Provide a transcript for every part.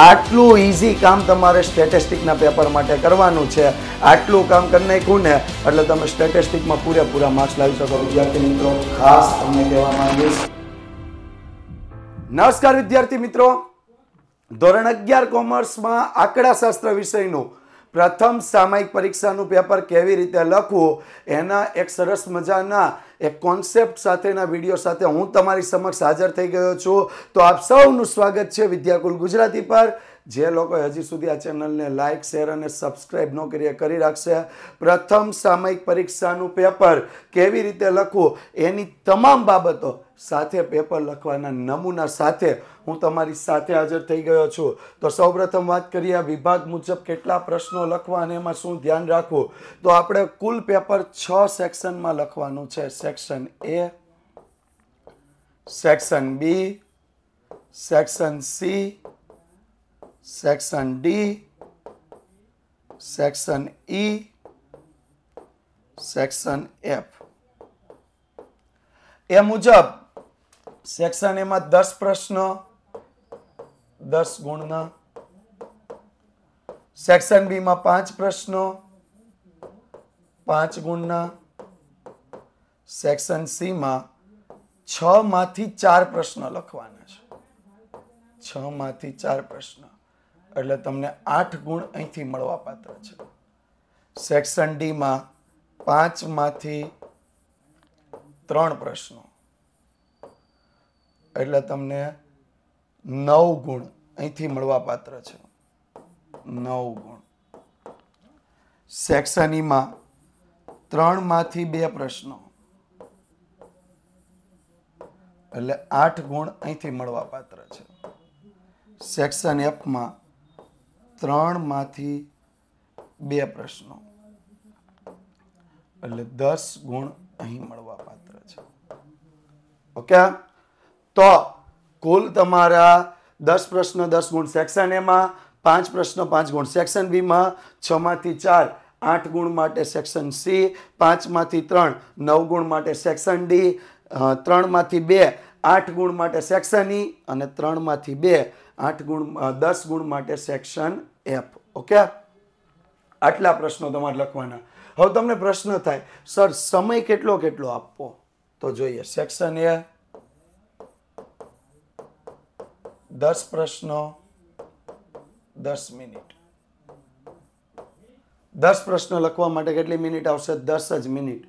આટલું ઇઝી કામ તમારે સ્ટેટિસ્ટિકના પેપર માટે કરવાનું છે આટલું કામ કરી નાખ્યું ને એટલે તમે સ્ટેટિસ્ટિકમાં પૂરેપૂરા માર્ક્સ લાવી શકો વિદ્યાર્થી મિત્રો ખાસ તમને કહેવા માંગીશ નમસ્કાર વિદ્યાર્થી મિત્રો ધોરણ અગિયાર કોમર્સમાં આંકડાશાસ્ત્ર વિષયનું પ્રથમ સામાયિક પરીક્ષાનું પેપર કેવી રીતે લખવું એના એક સરસ મજાના એ કોન્સેપ્ટ સાથેના વિડીયો સાથે હું તમારી સમક્ષ હાજર થઈ ગયો છું તો આપ સૌનું સ્વાગત છે વિદ્યાકુલ ગુજરાતી પર જે લોકો હજી સુધી આ ચેનલને લાઇક શેર અને સબસ્ક્રાઈબ ન કરીએ કરી રાખશે પ્રથમ સામયિક પરીક્ષાનું પેપર કેવી રીતે લખવું એની તમામ બાબતો સાથે પેપર લખવાના નમૂના સાથે હું તમારી સાથે હાજર થઈ ગયો છું તો સૌપ્રથમ વાત કરીએ વિભાગ મુજબ કેટલા પ્રશ્નો લખવા અને એમાં શું ધ્યાન રાખવું તો આપણે કુલ પેપર છ સેક્શનમાં લખવાનું છે section A section B section C section D section E section F એ મુજબ સેક્શન એમાં દસ પ્રશ્ન દસ ગુણના સેક્શન બીમાં પાંચ પ્રશ્નો પાંચ ગુણના સેક્શન સીમાં છ માંથી ચાર પ્રશ્ન લખવાના છે છ માંથી ચાર પ્રશ્ન એટલે તમને આઠ ગુણ અહીંથી મળવા પાત્ર છે સેક્શન ડીમાં પાંચમાંથી ત્રણ પ્રશ્નો એટલે તમને નવ ગુણ અહીંથી મળવા પાત્ર છે નવ ગુણ સેક્શન ઈમાં e ત્રણમાંથી બે પ્રશ્નો એટલે આઠ ગુણ અહીંથી મળવા પાત્ર છે સેક્શન એફમાં ત્રણમાંથી બે પ્રશ્નો એટલે દસ ગુણ અહીં મળવા પાત્ર છે ઓકે તો કુલ તમારા દસ પ્રશ્ન દસ ગુણ સેક્શન એમાં પાંચ પ્રશ્ન પાંચ ગુણ સેક્શન બીમાં છમાંથી ચાર આઠ ગુણ માટે સેક્શન સી પાંચમાંથી ત્રણ નવ ગુણ માટે સેક્શન ડી ત્રણમાંથી બે આઠ ગુણ માટે સેક્શન ઈ અને ત્રણમાંથી બે આઠ ગુણ દસ ગુણ માટે સેક્શન એફ ઓકે આટલા પ્રશ્નો તમારે લખવાના હવે તમને પ્રશ્ન થાય સર સમય કેટલો કેટલો આપવો તો જોઈએ સેક્શન એ દસ પ્રશ્નો દસ મિનિટ દસ પ્રશ્નો લખવા માટે કેટલી મિનિટ આવશે દસ જ મિનિટ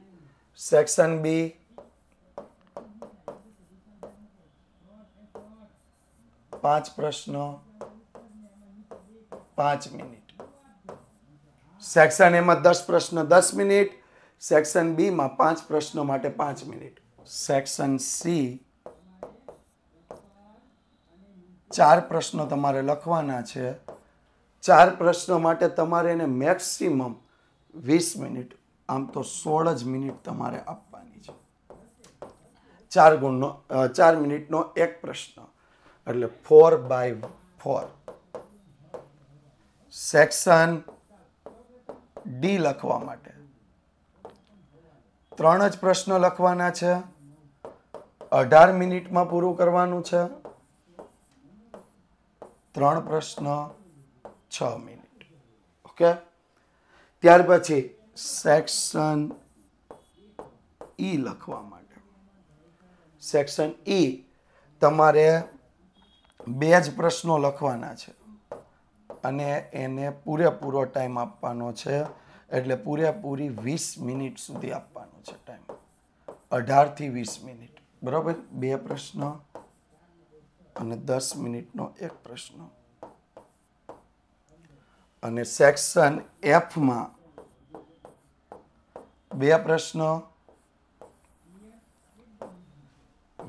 સેક્શન બી પાંચ પ્રશ્ન પાંચ મિનિટ સેક્શન એમાં દસ પ્રશ્ન દસ મિનિટ સેક્શન બીમાં પાંચ પ્રશ્નો માટે પાંચ મિનિટ સેક્શન સી ચાર પ્રશ્નો તમારે લખવાના છે ચાર પ્રશ્નો માટે તમારે એને મેક્સિમમ વીસ મિનિટ આમ તો સોળ જ મિનિટ તમારે આપવાની છે ચાર ગુણનો ચાર મિનિટનો એક પ્રશ્ન એટલે four by four section D લખવા માટે ત્રણ જ પ્રશ્ન લખવાના છે અઢાર મિનિટમાં પૂરું કરવાનું છે ત્રણ પ્રશ્ન છ મિનિટ ઓકે ત્યાર પછી સેક્શન ઈ e લખવા માટે સેક્શન ઈ e તમારે બે જ પ્રશ્નો લખવાના છે અને એને પૂરેપૂરો ટાઈમ આપવાનો છે એટલે પૂરેપૂરી વીસ મિનિટ સુધી આપવાનો છે ટાઈમ અઢારથી વીસ મિનિટ બરાબર બે પ્રશ્ન અને દસ મિનિટનો એક પ્રશ્ન અને સેક્શન એફમાં બે પ્રશ્ન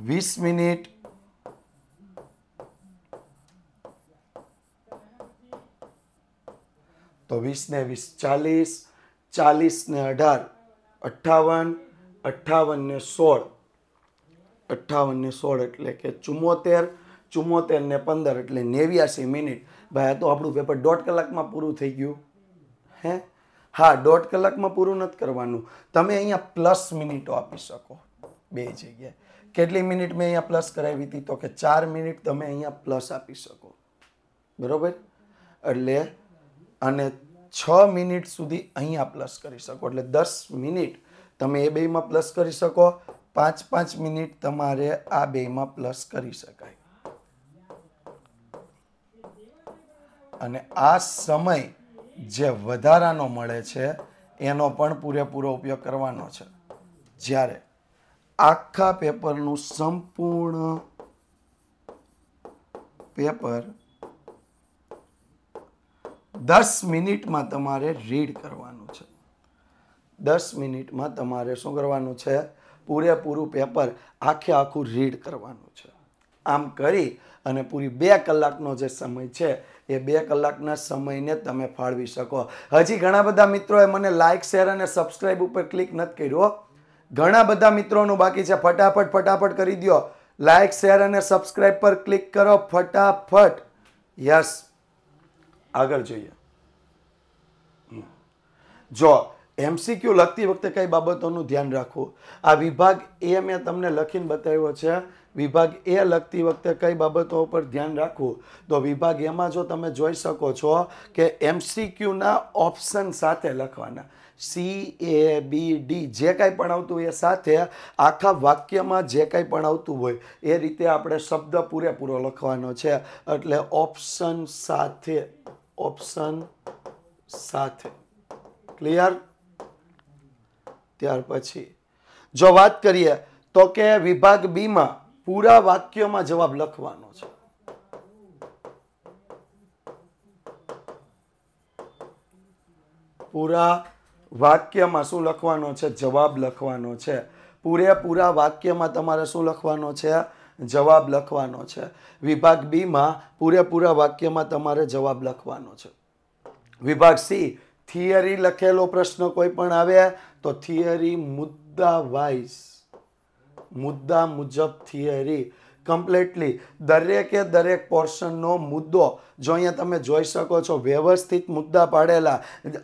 વીસ મિનિટ તો વીસને વીસ ચાલીસ ચાલીસને અઢાર અઠ્ઠાવન અઠ્ઠાવનને સોળ અઠ્ઠાવનને સોળ એટલે કે ચુમ્મોતેર ચુમ્મોતેરને પંદર એટલે નેવ્યાસી મિનિટ ભાઈ આ તો આપણું પેપર દોઢ કલાકમાં પૂરું થઈ ગયું હે હા દોઢ કલાકમાં પૂરું નથી કરવાનું તમે અહીંયા પ્લસ મિનિટો આપી શકો બે જગ્યાએ કેટલી મિનિટ મેં અહીંયા પ્લસ કરાવી હતી તો કે ચાર મિનિટ તમે અહીંયા પ્લસ આપી શકો બરાબર એટલે અને છ મિનિટ સુધી અહીંયા પ્લસ કરી શકો એટલે દસ મિનિટ તમે એ બેમાં પ્લસ કરી શકો પાંચ પાંચ મિનિટ તમારે આ બેમાં પ્લસ કરી શકાય અને આ સમય જે વધારાનો મળે છે એનો પણ પૂરેપૂરો ઉપયોગ કરવાનો છે જ્યારે આખા પેપરનું સંપૂર્ણ પેપર દસ મિનિટમાં તમારે રીડ કરવાનું છે દસ મિનિટમાં તમારે શું કરવાનું છે પૂરેપૂરું પેપર આખે આખું રીડ કરવાનું છે આમ કરી અને પૂરી બે કલાકનો જે સમય છે એ બે કલાકના સમયને તમે ફાળવી શકો હજી ઘણા બધા મિત્રોએ મને લાઇક શેર અને સબસ્ક્રાઈબ ઉપર ક્લિક નથી કર્યો ઘણા બધા મિત્રોનું બાકી છે ફટાફટ ફટાફટ કરી દો લાઇક શેર અને સબસ્ક્રાઈબ પર ક્લિક કરો ફટાફટ યસ આગળ જોઈએ જો એમસીક્યુ લખતી વખતે કઈ બાબતોનું ધ્યાન રાખવું આ વિભાગ એ મેં તમને લખીને બતાવ્યો છે વિભાગ એ લખતી વખતે કઈ બાબતો ઉપર ધ્યાન રાખવું તો વિભાગ એમાં જો તમે જોઈ શકો છો કે એમસીક્યુના ઓપ્શન સાથે લખવાના સી એ બી ડી જે કાંઈ પણ આવતું હોય એ સાથે આખા વાક્યમાં જે કાંઈ પણ આવતું હોય એ રીતે આપણે શબ્દ પૂરેપૂરો લખવાનો છે એટલે ઓપ્શન સાથે ઓપ્શન સાથે ક્લિયર ત્યાર પછી જો વાત કરીએ તો કે વિભાગ બીમાં પૂરા વાક્યમાં જવાબ લખવાનો છે પૂરા વાક્યમાં શું લખવાનો છે જવાબ લખવાનો છે પૂરેપૂરા વાક્યમાં તમારે શું લખવાનો છે જવાબ લખવાનો છે વિભાગ બીમાં પૂરેપૂરા વાક્યમાં તમારે જવાબ લખવાનો છે વિભાગ સી થિયરી લખેલો પ્રશ્ન કોઈ પણ આવે તો થિયરી મુદ્દા વાઇઝ મુદ્દા મુજબ થિયરી કમ્પ્લેટલી દરેકે દરેક પોર્શનનો મુદ્દો જો અહીંયા તમે જોઈ શકો છો વ્યવસ્થિત મુદ્દા પાડેલા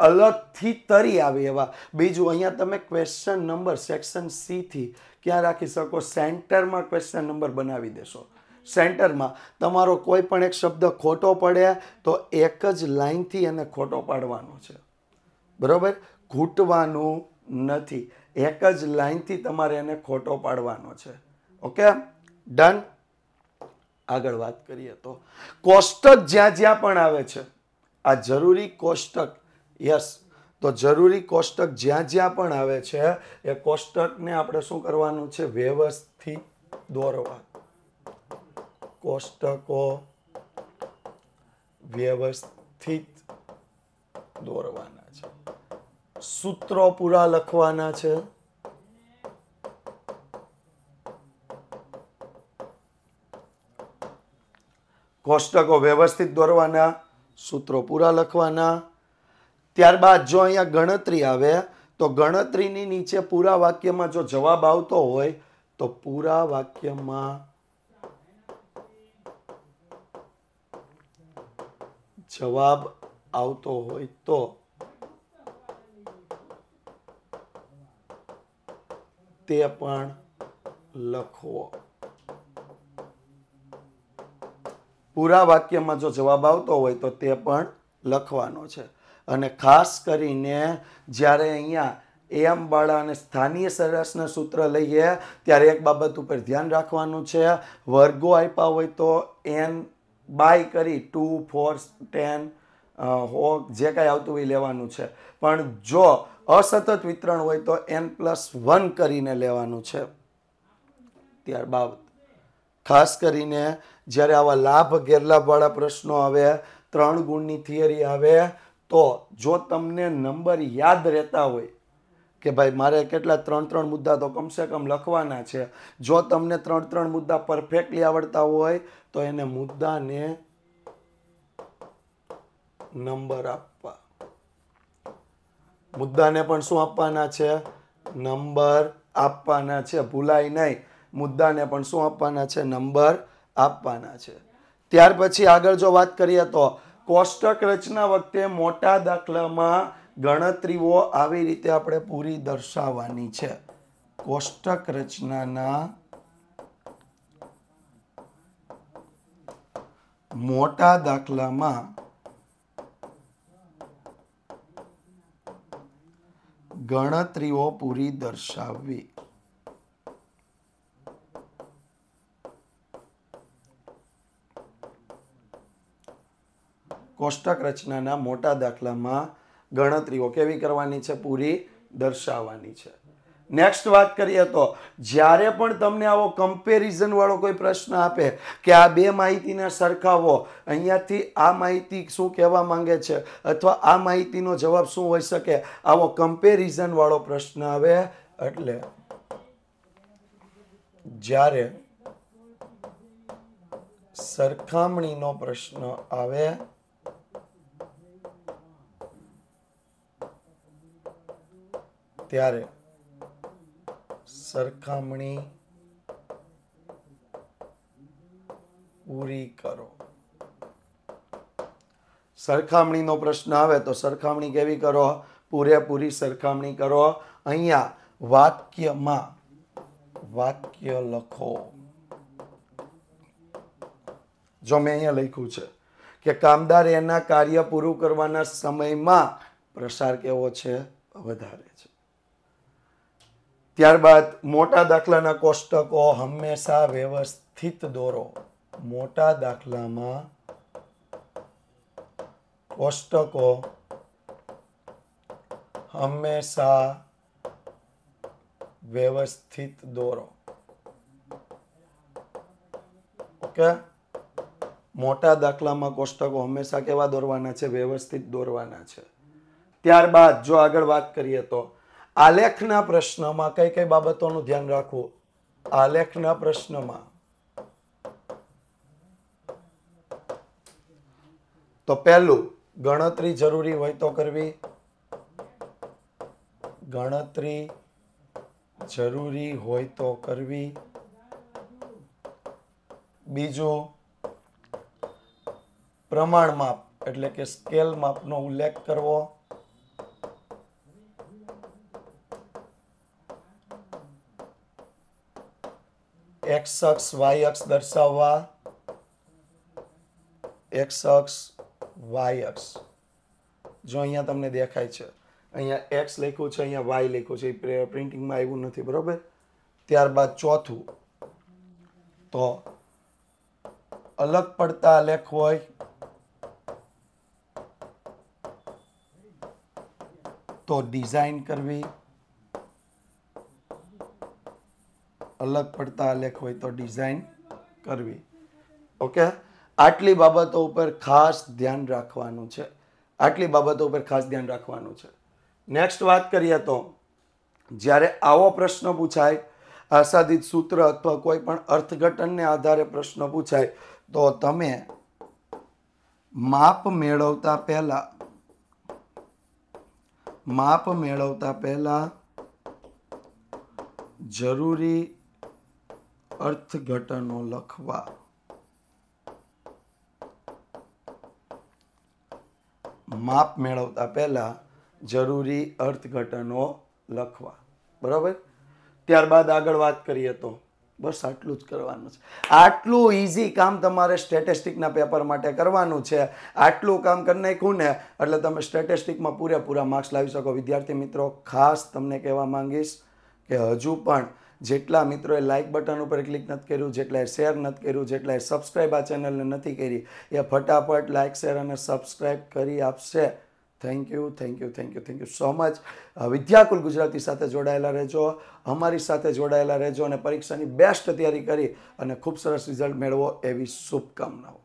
અલગથી તરી આવે એવા બીજું અહીંયા તમે ક્વેશ્ચન નંબર સેક્શન સીથી ક્યાં રાખી શકો સેન્ટરમાં ક્વેશ્ચન નંબર બનાવી દેશો સેન્ટરમાં તમારો કોઈ પણ એક શબ્દ ખોટો પડે તો એક જ લાઇનથી એને ખોટો પાડવાનો છે બરાબર ઘૂંટવાનું નથી એક જ લાઇનથી તમારે એને ખોટો પાડવાનો છે ઓકે ડન આગળ વાત કરીએ તો કોષ્ટક જ્યાં જ્યાં પણ આવે છે આ જરૂરી કોષ્ટક યસ તો જરૂરી કોષ્ટક જ્યાં જ્યાં પણ આવે છે એ કોષ્ટકને આપણે શું કરવાનું છે વ્યવસ્થિત દોરવા કોષ્ટકો વ્યવસ્થિત દોરવાના છે સૂત્રો પૂરા લખવાના છે કોષ્ટકો વ્યવસ્થિત દોરવાના સૂત્રો પૂરા લખવાના ત્યારબાદ જો અહીંયા ગણતરી આવે તો ગણતરીની નીચે પૂરા વાક્યમાં જો જવાબ આવતો હોય તો પૂરા વાક્યમાં જવાબ આવતો હોય તો તે પણ લખવો પૂરા વાક્યમાં જો જવાબ આવતો હોય તો તે પણ લખવાનો છે અને ખાસ કરીને જ્યારે અહીંયા એમ બાળા અને સ્થાનીય સરસના સૂત્ર લઈએ ત્યારે એક બાબત ઉપર ધ્યાન રાખવાનું છે વર્ગો આપ્યા હોય તો એન બાય કરી ટુ ફોર ટેન હો જે કાંઈ આવતું હોય લેવાનું છે પણ જો અસતત વિતરણ હોય તો એન પ્લસ વન કરીને લેવાનું છે ત્યારબાદ ખાસ કરીને જ્યારે આવા લાભ ગેરલાભવાળા પ્રશ્નો આવે ત્રણ ગુણની થિયરી આવે તો જો તમને નંબર યાદ રહેતા હોય કે ભાઈ મારે કેટલા ત્રણ ત્રણ મુદ્દા તો કમસે કમ લખવાના છે જો તમને ત્રણ ત્રણ મુદ્દા પરફેક્ટલી આવડતા હોય તો એને મુદ્દાને નંબર આપવા મુદ્દાને પણ શું આપવાના છે નંબર આપવાના છે ભૂલાય નહીં મુદ્દાને પણ શું આપવાના છે નંબર આપવાના છે ત્યાર પછી આગળ જો વાત કરીએ તો કોષ્ટક રચના વખતે મોટા દાખલામાં ગણતરીઓ આવી રીતે આપણે પૂરી દર્શાવવાની છે કોષ્ટક રચનાના મોટા દાખલામાં ગણતરીઓ પૂરી દર્શાવવી કોષ્ટક રચનાના મોટા દાખલામાં ગણતરીઓ કેવી કરવાની છે પૂરી દર્શાવવાની છે નેક્સ્ટ વાત કરીએ તો જ્યારે પણ તમને આવો કમ્પેરિઝનવાળો કોઈ પ્રશ્ન આપે કે આ બે માહિતીને સરખાવો અહીંયાથી આ માહિતી શું કહેવા માંગે છે અથવા આ માહિતીનો જવાબ શું હોઈ શકે આવો કમ્પેરિઝનવાળો પ્રશ્ન આવે એટલે જ્યારે સરખામણીનો પ્રશ્ન આવે ત્યારે સરખામણી પૂરી કરો સરખામણીનો પ્રશ્ન આવે તો સરખામણી કેવી કરો પૂરેપૂરી સરખામણી કરો અહીંયા વાક્યમાં વાક્ય લખો જો મેં અહીંયા લખ્યું છે કે કામદાર એના કાર્ય પૂરું કરવાના સમયમાં પ્રસાર કેવો છે વધારે છે ત્યારબાદ મોટા દાખલાના કોષ્ટકો હંમેશા વ્યવસ્થિત દોરો મોટા દાખલામાં કોષ્ટકો હંમેશા વ્યવસ્થિત દોરો ઓકે મોટા દાખલામાં કોષ્ટકો હંમેશા કેવા દોરવાના છે વ્યવસ્થિત દોરવાના છે ત્યારબાદ જો આગળ વાત કરીએ તો આલેખના પ્રશ્નમાં કઈ કઈ બાબતોનું ધ્યાન રાખવું આલેખના પ્રશ્નમાં તો પહેલું ગણતરી જરૂરી હોય તો કરવી ગણતરી જરૂરી હોય તો કરવી બીજું પ્રમાણ માપ એટલે કે સ્કેલ માપનો ઉલ્લેખ કરવો એક્સ અક્ષ વાય અક્ષ દર્શાવવા એક્સ અક્ષ વાય અક્ષ જો અહીંયા તમને દેખાય છે અહીંયા એક્સ લખ્યું છે અહીંયા વાય લખ્યું છે એ પ્રિન્ટિંગમાં આવ્યું નથી બરાબર ત્યારબાદ ચોથું તો અલગ પડતા લેખ હોય તો ડિઝાઇન કરવી અલગ પડતા આલેખ હોય તો ડિઝાઇન કરવી ઓકે આટલી બાબતો ઉપર ખાસ ધ્યાન રાખવાનું છે આટલી બાબતો ઉપર ખાસ ધ્યાન રાખવાનું છે નેક્સ્ટ વાત કરીએ તો જ્યારે આવો પ્રશ્ન પૂછાય આસાદિત સૂત્ર અથવા કોઈ પણ અર્થઘટનને આધારે પ્રશ્ન પૂછાય તો તમે માપ મેળવતા પહેલા માપ મેળવતા પહેલા જરૂરી અર્થઘટનો લખવા માપ મેળવતા પહેલા જરૂરી અર્થઘટનો લખવા બરાબર ત્યારબાદ આગળ વાત કરીએ તો બસ આટલું જ કરવાનું છે આટલું ઇઝી કામ તમારે સ્ટેટિસ્ટિકના પેપર માટે કરવાનું છે આટલું કામ કરી નાખ્યું ને એટલે તમે સ્ટેટિસ્ટિકમાં પૂરેપૂરા માર્ક્સ લાવી શકો વિદ્યાર્થી મિત્રો ખાસ તમને કહેવા માંગીશ કે હજુ પણ જેટલા મિત્રોએ લાઇક બટન ઉપર ક્લિક નથી કર્યું જેટલાએ શેર નથી કર્યું જેટલાએ સબસ્ક્રાઈબ આ ચેનલને નથી કરી એ ફટાફટ લાઇક શેર અને સબસ્ક્રાઈબ કરી આપશે thank you thank you thank you thank you so much Vidyakul Gujarati સાથે જોડાયેલા રહેજો અમારી સાથે જોડાયેલા રહેજો અને પરીક્ષાની બેસ્ટ તૈયારી કરી અને ખૂબ સરસ રિઝલ્ટ મેળવો એવી શુભકામનાઓ